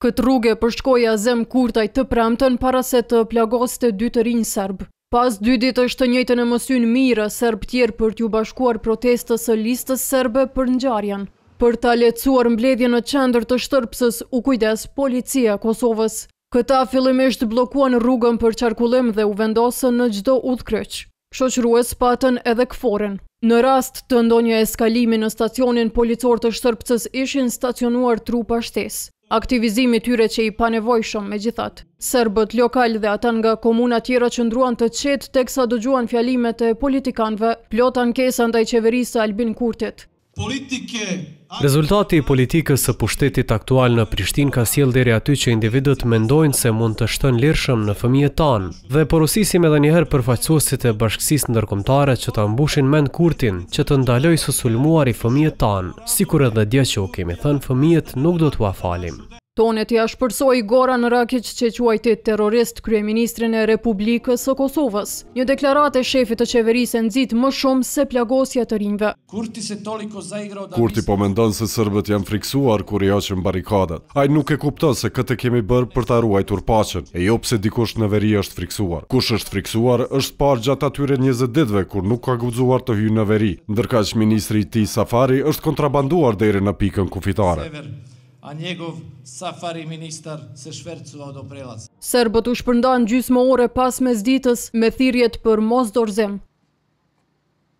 Këtë rrugë përshkoja zem kurtaj të premten para se të plagos të dy të rinjë sërbë. Pas dy dit është njëjtën e mësyn mira sërbë tjerë për t'ju bashkuar protestës e listës serbe për njarjan. Për ta lecuar mbledhje në qendër të shtërpsës u kujdes policia Kosovës. Këta fillimisht blokuan rrugën për qarkullim dhe u vendosën në gjdo udhkryq. Shoqrues patën edhe këforen. Në rast të ndonjë eskalimi në stacionin policor të shtërpësës ishin stacionuar trupa shtesë. Aktivizimi tyre që i panevojshëm me gjithat. Serbët, lokal dhe atë nga komuna tjera që ndruan të qetë teksa dëgjuan fjalimet e politikanve, plot ankesa ndaj qeverisë Albin Kurtit. Rezultati i politikës së pushtetit aktual në Prishtin ka siel dheri aty që individët mendojnë se mund të shtën lirëshëm në fëmije tanë dhe porosisim edhe njëherë përfaqësusit e bashkësis në nërkomtare që të mbushin mend kurtin që të ndaloj së sulmuar i fëmije tanë, sikur edhe dje që u kemi thënë fëmijet nuk do të uafalim. Toneti i Gora në Rakic që quajti terrorist kryeministrin e Republikës së Kosovës. Një deklarat e shefit të qeverisë nxit më shumë se plagosja të rinjve. Kurti po mendon se serbët janë friksuar kur i mbarkikuar me barrikadat. Ai nuk e kupton se këtë kemi bër për të ruajtur paqen e jo pse dikush në veri është friksuar. Kush është friksuar është par gjatë atyre 20 ditve kur nuk ka guxuar të hyjë në veri, ndërka ministri i tij Safari është kontrabanduar deri në pikën kufitare a njegov safari minister se shfertësua do prelac. Serbët u shpërndan gjysmo ore pas mes ditës me thirjet për mos dorzem.